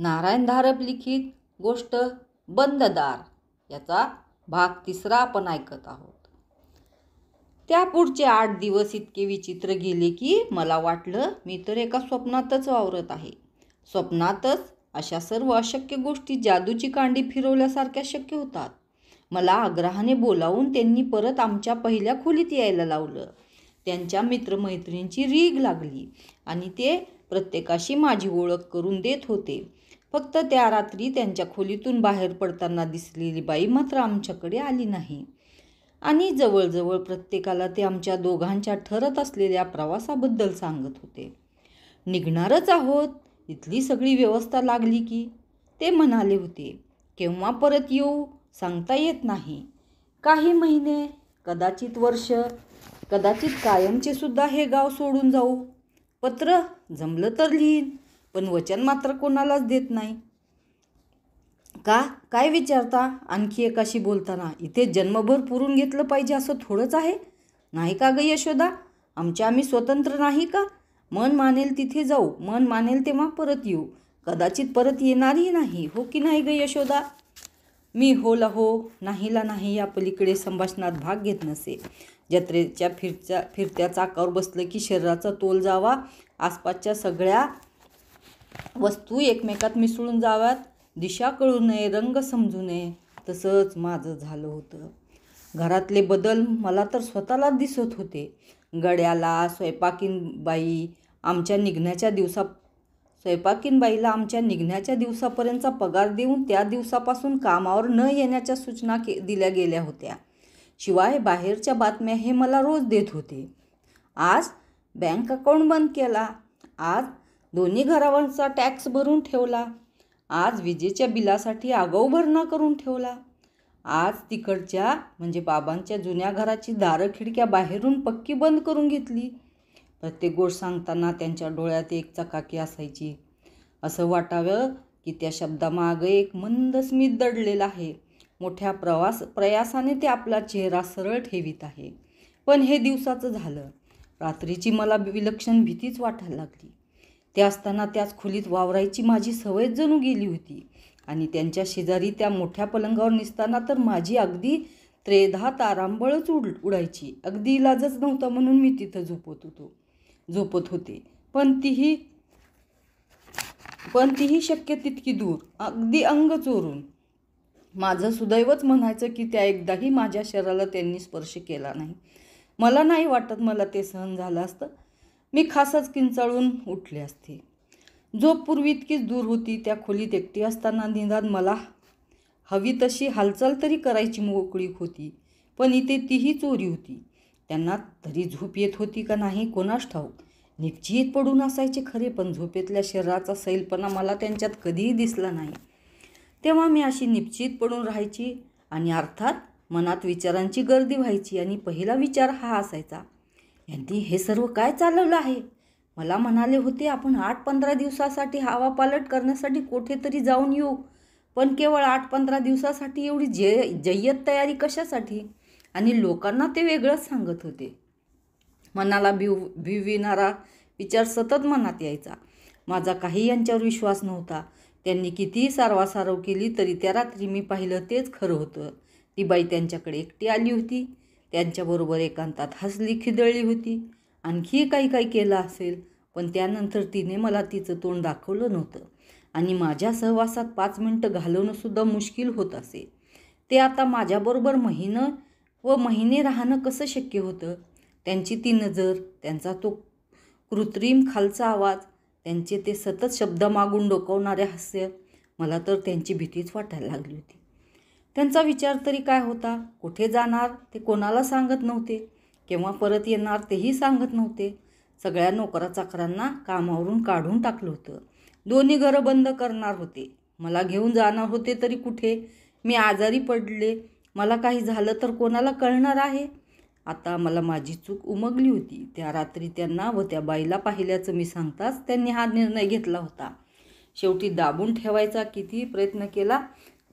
नारायण धारप लिखित गोष्ट बंददार याचा भाग तिसरा आपण ऐकत आहोत त्या पुढचे आठ दिवस इतके विचित्र गेले की मला वाटलं मी तर एका स्वप्नातच वावरत आहे स्वप्नातच अशा सर्व अशक्य गोष्टी जादूची कांडी फिरवल्यासारख्या शक्य होतात मला आग्रहाने बोलावून त्यांनी परत आमच्या पहिल्या खोलीत यायला लावलं त्यांच्या मित्रमैत्रिणींची रीग लागली आणि ते प्रत्येकाशी माझी ओळख करून देत होते फक्त त्या रात्री त्यांच्या खोलीतून बाहेर पडताना दिसलेली बाई मात्र आमच्याकडे आली नाही आणि जवळजवळ प्रत्येकाला ते आमच्या दोघांच्या ठरत असलेल्या प्रवासाबद्दल सांगत होते निघणारच आहोत इथली सगळी व्यवस्था लागली की ते म्हणाले होते केव्हा परत येऊ सांगता येत नाही काही महिने कदाचित वर्ष कदाचित कायमचे सुद्धा हे गाव सोडून जाऊ पत्र जमलं तर लिहीन पण वचन मात्र कोणालाच देत नाही का काय विचारता आणखी एकाशी बोलताना इथे जन्मभर पुरून घेतलं पाहिजे असं थोडंच आहे नाही का ग यशोदा आमच्या आम्ही स्वतंत्र नाही का मन मानेल तिथे जाऊ मन मानेल तेव्हा परत येऊ कदाचित परत येणारही नाही हो की नाही ग यशोदा मी ला हो नाहीला नाही या पलीकडे संभाषणात भाग घेत नसे जत्रेच्या फिरच्या फिरत्या चाकावर बसलं की शरीराचा तोल जावा आसपासच्या सगळ्या वस्तू एकमेकात मिसळून जाव्यात दिशा कळू नये रंग समजू नये तसंच माझं झालं होतं घरातले बदल मला तर स्वतःलाच दिसत होते गड्याला स्वयंपाकीन बाई आमच्या निघण्याच्या दिवसा स्वयंपाकीन बाईला आमच्या निघण्याच्या दिवसापर्यंतचा पगार देऊन त्या दिवसापासून कामावर न येण्याच्या सूचना के दिल्या गेल्या होत्या शिवाय बाहेरच्या बातम्या हे मला रोज देत होते आज बँक अकाउंट बंद केला आज दोन्ही घरावरचा टॅक्स भरून ठेवला आज विजेच्या बिलासाठी आगाऊ भरणा करून ठेवला आज तिकडच्या म्हणजे बाबांच्या जुन्या घराची दारं खिडक्या बाहेरून पक्की बंद करून घेतली प्रत्येक गोष्ट सांगताना त्यांच्या डोळ्यात एक चकाकी असायची असं वाटावं की त्या शब्दामागं एक मंद स्मित दडलेलं आहे मोठ्या प्रवास प्रयासाने ते आपला चेहरा सरळ ठेवीत आहे पण हे दिवसाचं झालं रात्रीची मला विलक्षण भीतीच वाटायला लागली ते असताना त्याच खोलीत वावरायची माझी सवय जणू गेली होती आणि त्यांच्या शेजारी त्या मोठ्या पलंगावर निसताना तर माझी अगदी त्रेधा तारांबळच उड उडायची अगदी इलाजच नव्हता म्हणून मी तिथं झोपत होतो झोपत होते पण तीही पण तीही शक्य तितकी दूर अगदी अंग चोरून माझं सुदैवच म्हणायचं की त्या एकदाही माझ्या शरीराला त्यांनी स्पर्श केला नाही मला नाही वाटत मला ते सहन झालं असतं मी खासच किंचाळून उठले असते जो पूर्वी इतकीच दूर होती त्या खोलीत एकटी असताना निदान मला हवी तशी हालचाल तरी करायची मोकळीक होती पण इथे तीही चोरी होती त्यांना तरी झोप येत होती का नाही कोणास ठाऊक निश्चित पडून असायचे खरे पण झोपेतल्या शरीराचा सैलपणा मला त्यांच्यात कधीही दिसला नाही तेव्हा मी अशी निश्चित पडून राहायची आणि अर्थात मनात विचारांची गर्दी व्हायची आणि पहिला विचार हा असायचा यांनी हे सर्व काय चालवलं आहे मला म्हणाले होते आपण आठ पंधरा दिवसासाठी हवापालट करण्यासाठी कुठेतरी जाऊन येऊ पण केवळ आठ पंधरा दिवसासाठी एवढी जय जय्यत तयारी कशासाठी आणि लोकांना ते वेगळंच सांगत होते मनाला भिव भिविणारा विचार सतत मनात यायचा माझा काही यांच्यावर विश्वास नव्हता त्यांनी कितीही सारवासारव केली तरी त्या रात्री मी पाहिलं तेच खरं होतं ती बाई त्यांच्याकडे एकटी आली होती त्यांच्याबरोबर एकांतात हसली खिदळली होती आणखी काही काही केलं असेल पण त्यानंतर तिने मला तिचं तोंड दाखवलं नव्हतं आणि माझ्या सहवासात पाच मिनटं घालवणंसुद्धा मुश्किल होत असे ते आता माझ्याबरोबर महिनं व महिने राहणं कसं शक्य होतं त्यांची ती नजर त्यांचा तो कृत्रिम खालचा आवाज त्यांचे ते सतत शब्द मागून डोकवणारे हास्य मला तर त्यांची भीतीच वाटायला लागली होती त्यांचा विचार तरी काय होता कुठे जाणार ते कोणाला सांगत नव्हते केव्हा परत येणार तेही सांगत नव्हते सगळ्या नोकरा चाकरांना कामावरून काढून टाकलं होतं दोन्ही घरं बंद करणार होते मला घेऊन जाणार होते तरी कुठे मी आजारी पडले मला काही झालं तर कोणाला कळणार आहे आता मला माझी चूक उमगली होती त्या रात्री त्यांना व त्या बाईला पाहिल्याचं मी सांगताच त्यांनी हा निर्णय घेतला होता शेवटी दाबून ठेवायचा किती प्रयत्न केला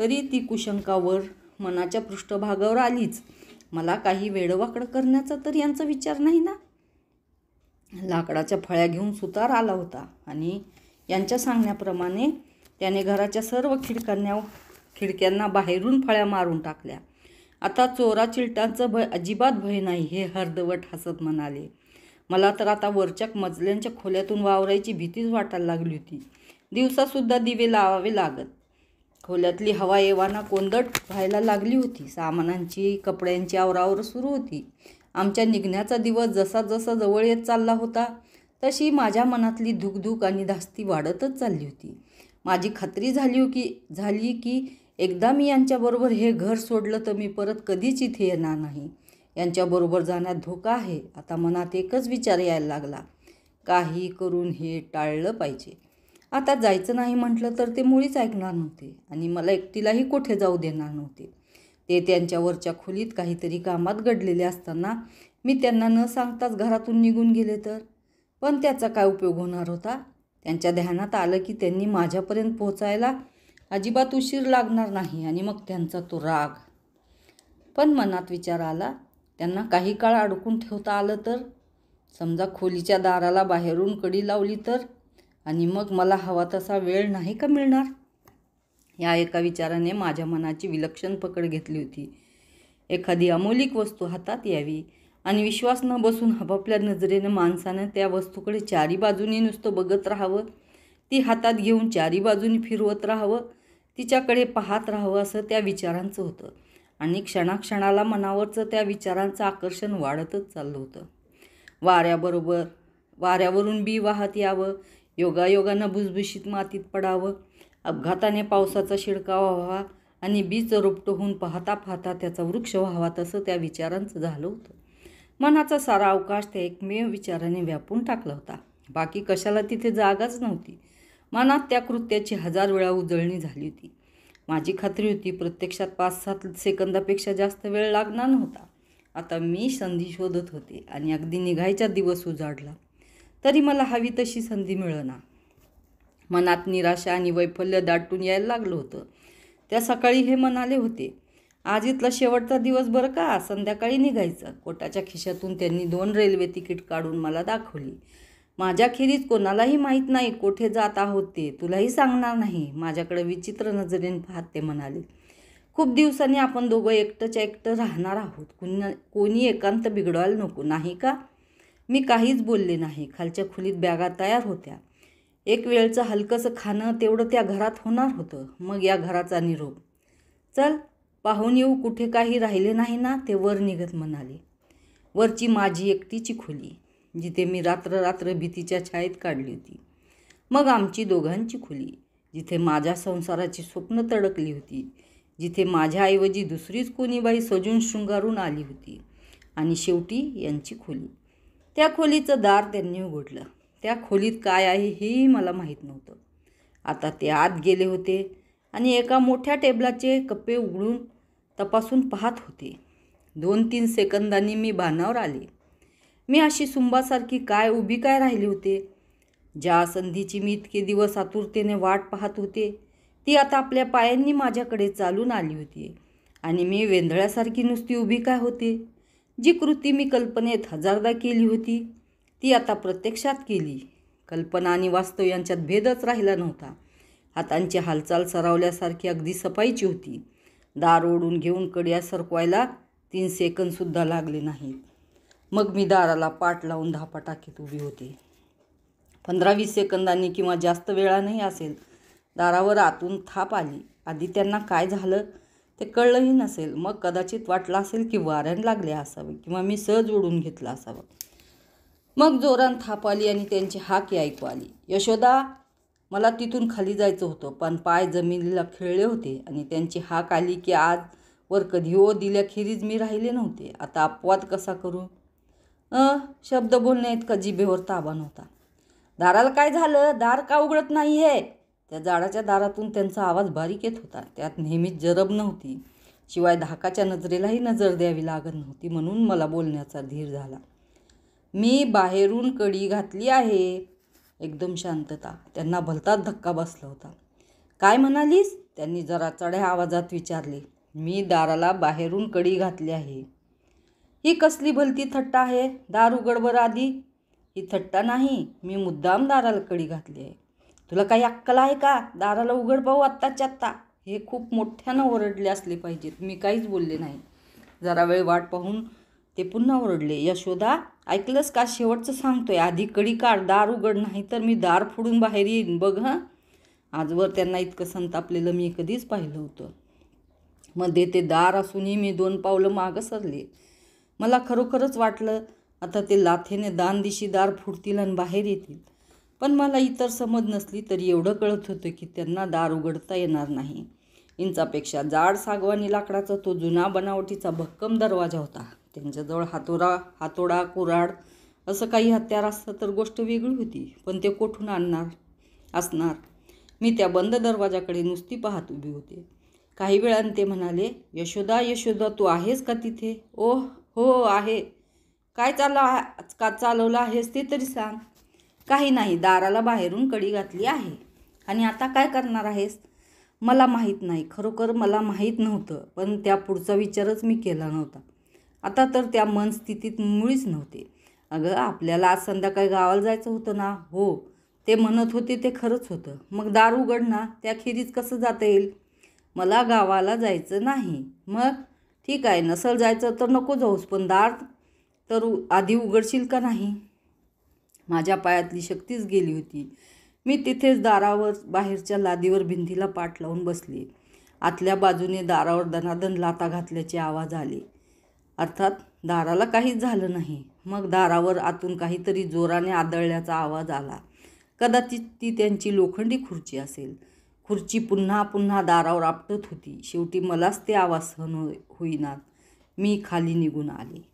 तरी ती कुशंकावर मनाच्या पृष्ठभागावर आलीच मला काही वेडवाकडं करण्याचा तर यांचा विचार नाही ना लाकडाच्या फळ्या घेऊन सुतार आला होता आणि यांच्या सांगण्याप्रमाणे त्याने घराच्या सर्व खिडक्यांना खिडक्यांना बाहेरून फळ्या मारून टाकल्या आता चोरा चिलटांचं भय अजिबात भय नाही हे हर्दवट हसत म्हणाले मला तर आता वरच्या मजल्यांच्या खोल्यातून वावरायची भीतीच वाटायला लागली होती दिवसासुद्धा दिवे लावावे लागत खोल्यातली हवा येवाना कोंदट व्हायला लागली होती सामानांची कपड्यांची आवरावर सुरू होती आमच्या निघण्याचा दिवस जसा जसा जवळ येत चालला होता तशी माझ्या मनातली धुकधुक आणि धास्ती वाढतच चालली होती माझी खात्री झाली हो की झाली की एकदा मी यांच्याबरोबर हे घर सोडलं तर मी परत कधीच इथे येणार नाही यांच्याबरोबर जाण्यात धोका आहे आता मनात एकच विचार यायला लागला काही करून हे टाळलं पाहिजे आता जायचं नाही म्हटलं तर ते मुळीच ऐकणार नव्हते आणि मला एकटीलाही कुठे जाऊ देणार नव्हते ते त्यांच्यावरच्या खोलीत काहीतरी कामात घडलेले असताना मी त्यांना न सांगताच घरातून निघून गेले तर पण त्याचा काय उपयोग होणार होता त्यांच्या ध्यानात आलं की त्यांनी माझ्यापर्यंत पोहोचायला अजिबात उशीर लागणार नाही आणि मग त्यांचा तो राग पण मनात विचार आला त्यांना काही काळ अडकून ठेवता आलं तर समजा खोलीच्या दाराला बाहेरून कडी लावली तर आणि मग मला हवा तसा वेळ नाही का मिळणार या एका विचाराने माझ्या मनाची विलक्षण पकड घेतली होती एखादी अमोलिक वस्तू हातात यावी आणि विश्वास न बसून हपापल्या नजरेनं माणसानं त्या वस्तूकडे चारी बाजूनी नुसतं बघत राहावं ती हातात घेऊन चारी बाजूनी फिरवत राहावं तिच्याकडे पाहत राहावं असं त्या विचारांचं होतं आणि क्षणाक्षणाला मनावरचं त्या विचारांचं आकर्षण वाढतच चाललं होतं वाऱ्याबरोबर वाऱ्यावरून बी वाहत यावं योगायोगानं भुसभुशीत मातीत पडावं अपघाताने पावसाचा शिडकावा व्हावा आणि बीच रोपटं होऊन पाहता पाहता त्याचा वृक्ष व्हावा तसं त्या विचारांचं झालं होतं मनाचा सारा अवकाश त्या एकमेव विचाराने व्यापून टाकला होता बाकी कशाला तिथे जागाच नव्हती मनात त्या कृत्याची हजार वेळा उजळणी झाली होती माझी खात्री होती प्रत्यक्षात पाच सात सेकंदापेक्षा जास्त वेळ लागणार नव्हता आता मी संधी शोधत होते आणि अगदी निघायचा दिवस उजाडला तरी मला हवी तशी संधी मिळना मनात निराशा आणि वैफल्य दाटून यायला लागलं होतं त्या सकाळी हे म्हणाले होते आज इथला शेवटचा दिवस बरं का संध्याकाळी निघायचं कोटाच्या खिशातून त्यांनी दोन रेल्वे तिकीट काढून मला दाखवली माझ्याखेरीज कोणालाही माहीत नाही कोठे जात आहोत ते तुलाही सांगणार नाही माझ्याकडे विचित्र नजरेने पाहत ते म्हणाले खूप दिवसांनी आपण दोघं एकटंच्या एकटं राहणार आहोत कुण कोणी एकांत बिघडवायला नको नाही का मी काहीच बोलले नाही खालच्या खोलीत बॅगा तयार होत्या एक वेळचं हलकंसं खाणं तेवढं त्या घरात होणार होतं मग या घराचा निरोप चल पाहून येऊ कुठे काही राहिले नाही ना ते वर निघत म्हणाले वरची माझी एकटीची खोली जिथे मी रात्र रात्र भीतीच्या छायेत काढली होती मग आमची दोघांची खोली जिथे माझ्या संसाराची स्वप्न तडकली होती जिथे माझ्याऐवजी दुसरीच कोणी बाई सजून शृंगारून आली होती आणि शेवटी यांची खोली त्या खोलीचं दार त्यांनी उघडलं त्या खोलीत काय आहे हेही मला माहीत नव्हतं आता ते आत गेले होते आणि एका मोठ्या टेबलाचे कप्पे उघडून तपासून पाहत होते दोन तीन सेकंदांनी मी भानावर आले मी अशी सुंबासारखी काय उभी काय राहिली होते ज्या संधीची मी इतके दिवस आतुरतेने वाट पाहत होते ती आता आपल्या पायांनी माझ्याकडे चालून आली होती आणि मी वेंधळ्यासारखी नुसती उभी काय होते जी कृती मी कल्पनेत हजारदा केली होती ती आता प्रत्यक्षात केली कल्पना आणि वास्तव यांच्यात भेदच राहिला नव्हता हातांची हालचाल सरावल्यासारखी अगदी सफाईची होती दार ओढून घेऊन कड्या सरकवायला तीन सेकंदसुद्धा लागले नाहीत मग मी दाराला पाठ लावून धापा टाकीत उभी होते पंधरा वीस सेकंदांनी किंवा जास्त वेळा नाही असेल दारावर आतून थाप आली आधी त्यांना काय झालं ते कळलंही नसेल मग कदाचित वाटलं असेल की वाऱ्यान लागले असावे किंवा मी सहज उडून घेतला असावं मग जोरान थाप आली आणि त्यांची हाक ऐकू आली यशोदा मला तिथून खाली जायचं होतं पण पाय जमिनीला खिळले होते आणि त्यांची हाक आली की आज वर कधी ओ दिल्याखेरीज मी राहिले नव्हते आता अपवाद कसा करू अ शब्द बोलण्या इतका जिभेवर ताबा नव्हता दाराला काय झालं दार का उघडत नाही आहे त्या जाडाच्या दारातून त्यांचा आवाज बारीक येत होता त्यात नेहमीच जरब नव्हती शिवाय धाकाच्या नजरेलाही नजर द्यावी लागत नव्हती म्हणून मला बोलण्याचा धीर झाला मी बाहेरून कडी घातली आहे एकदम शांतता त्यांना भलताच धक्का बसला होता काय म्हणालीस त्यांनी जरा चढ्या आवाजात विचारले मी दाराला बाहेरून कडी घातली आहे ही कसली भलती थट्टा आहे दार उघडवर आधी ही थट्टा नाही मी मुद्दाम दाराला कडी घातली आहे तुला काही अक्कल आहे का दाराला उघड पाहू आत्ताच्या आत्ता हे खूप मोठ्यानं ओरडले असले पाहिजेत मी काहीच बोलले नाही जरा वेळ वाट पाहून ते पुन्हा ओरडले यशोदा ऐकलंच का शेवटचं सांगतोय आधी कडी काढ दार उघड नाही तर मी दार फोडून बाहेर येईन बघ हं आजवर त्यांना इतकं संतापलेलं मी कधीच पाहिलं होतं मध्ये ते दार असूनही मी दोन पावलं मागं सरले मला खरोखरच वाटलं आता ते लाथेने दान दिशी दार फुटतील आणि बाहेर येतील पण मला इतर समज नसली तरी एवढं कळत होतं की त्यांना दार उघडता येणार नाही इंचापेक्षा जाड सागवानी लाकडाचा तो जुना बनावटीचा भक्कम दरवाजा होता त्यांच्याजवळ हातोरा हातोडा कुराड असं काही हत्यार असतं तर गोष्ट वेगळी होती पण ते कोठून आणणार असणार मी त्या बंद दरवाजाकडे नुसती पाहत उभी होते काही वेळानं ते म्हणाले यशोदा यशोदा तू आहेस का तिथे ओ हो आहे काय चाललं का चालवलं आहेस ते तरी सांग काही नाही दाराला बाहेरून कडी घातली आहे आणि आता काय करणार आहेस मला माहीत नाही खरोखर मला माहीत नव्हतं पण त्या पुढचा विचारच मी केला नव्हता आता तर त्या मनस्थितीत मुळीच नव्हते अगं आपल्याला आज संध्याकाळी गावाला जायचं होतं ना हो ते म्हणत होते ते खरंच होतं मग दार उघड ना त्याखेरीज कसं जाता येईल मला गावाला जायचं नाही मग ठीक आहे नसल जायचं तर नको जाऊस पण दार तर आधी उघडशील का नाही माझ्या पायातली शक्तीच गेली होती मी तिथेच दारावर बाहेरच्या लादीवर भिंतीला पाठ लावून बसले आतल्या बाजूने दारावर दनादन लाता घातल्याचे आवाज आले अर्थात दाराला काहीच झालं नाही मग दारावर आतून काहीतरी जोराने आदळल्याचा आवाज आला कदाचित ती त्यांची लोखंडी खुर्ची असेल खुर्ची पुन्हा पुन्हा दारावर आपटत होती शेवटी मलाच ते आवाज सहन होईनात मी खाली निघून आले